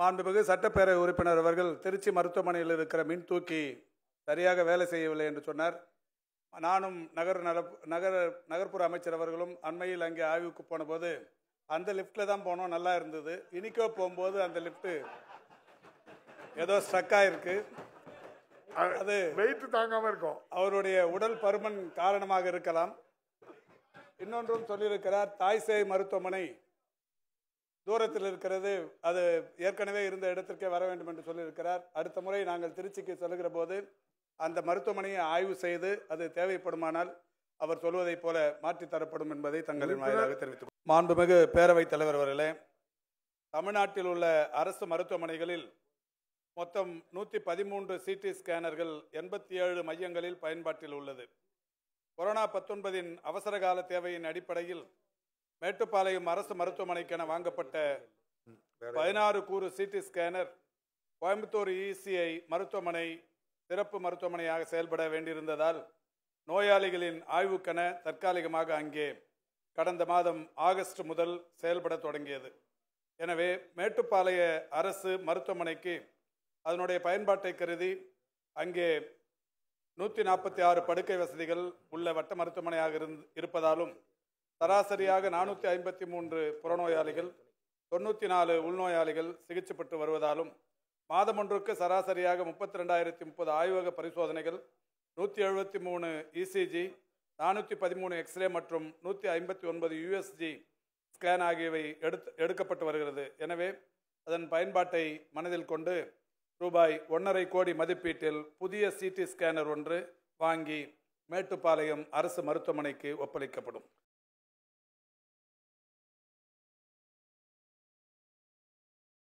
மாண்புமிகு சட்டப்பேரவை உறுப்பினர் அவர்கள் திருச்சி மருத்துவமனையில் இருக்கிற மின் தூக்கி சரியாக வேலை செய்யவில்லை என்று சொன்னார் நானும் நகர் நல நகர நகர்ப்புற அமைச்சர் அவர்களும் அண்மையில் அங்கே ஆய்வுக்கு போனபோது அந்த லிஃப்ட்டில் தான் போனோம் நல்லா இருந்தது இனிக்கோ போகும்போது அந்த லிஃப்ட்டு ஏதோ ஸ்ட்ரக் ஆயிருக்கு அது வெயிட் தாங்காமல் இருக்கும் அவருடைய உடல் பருமன் காரணமாக இருக்கலாம் இன்னொன்றும் சொல்லியிருக்கிறார் தாய் சேய் மருத்துவமனை தூரத்தில் இருக்கிறது அது ஏற்கனவே இருந்த இடத்திற்கே வர வேண்டும் என்று சொல்லியிருக்கிறார் அடுத்த முறை நாங்கள் திருச்சிக்கு செல்கிற போது அந்த மருத்துவமனையை ஆய்வு செய்து அது தேவைப்படுமானால் அவர் சொல்வதைப் போல மாற்றித்தரப்படும் என்பதை தங்களின் வாயிலாக தெரிவித்து மாண்புமிகு பேரவைத் தலைவர் அவர்களே தமிழ்நாட்டில் உள்ள அரசு மருத்துவமனைகளில் மொத்தம் நூற்றி பதிமூன்று சிடி ஸ்கேனர்கள் எண்பத்தி ஏழு மையங்களில் பயன்பாட்டில் உள்ளது கொரோனா பத்தொன்பதின் அவசரகால தேவையின் அடிப்படையில் மேட்டுப்பாளையம் அரசு மருத்துவமனைக்கென வாங்கப்பட்ட பதினாறு கூறு CT scanner Coimbatore ESI e மருத்துவமனை சிறப்பு மருத்துவமனையாக செயல்பட வேண்டியிருந்ததால் நோயாளிகளின் ஆய்வுக்கென தற்காலிகமாக அங்கே கடந்த மாதம் ஆகஸ்ட் முதல் செயல்பட தொடங்கியது எனவே மேட்டுப்பாளைய அரசு மருத்துவமனைக்கு அதனுடைய பயன்பாட்டை கருதி அங்கே நூற்றி நாற்பத்தி ஆறு படுக்கை வசதிகள் உள்ள வட்ட மருத்துவமனையாக இருந் இருப்பதாலும் சராசரியாக நானூற்றி ஐம்பத்தி மூன்று புறநோயாளிகள் தொண்ணூற்றி நாலு உள்நோயாளிகள் சிகிச்சை பெற்று வருவதாலும் மாதம் ஒன்றுக்கு சராசரியாக முப்பத்தி ரெண்டாயிரத்தி முப்பது ஆய்வக பரிசோதனைகள் நூற்றி எழுபத்தி மூணு இசிஜி e நானூற்றி பதிமூணு எக்ஸ்ரே மற்றும் நூற்றி ஐம்பத்தி ஒன்பது யூஎஸ்ஜி ஸ்கேன் ஆகியவை எடுத்து எடுக்கப்பட்டு வருகிறது எனவே அதன் பயன்பாட்டை மனதில் கொண்டு ரூபாய் ஒன்றரை கோடி மதிப்பீட்டில் புதிய சிடி ஸ்கேனர் ஒன்று வாங்கி மேட்டுப்பாளையம் அரசு மருத்துவமனைக்கு ஒப்படைக்கப்படும்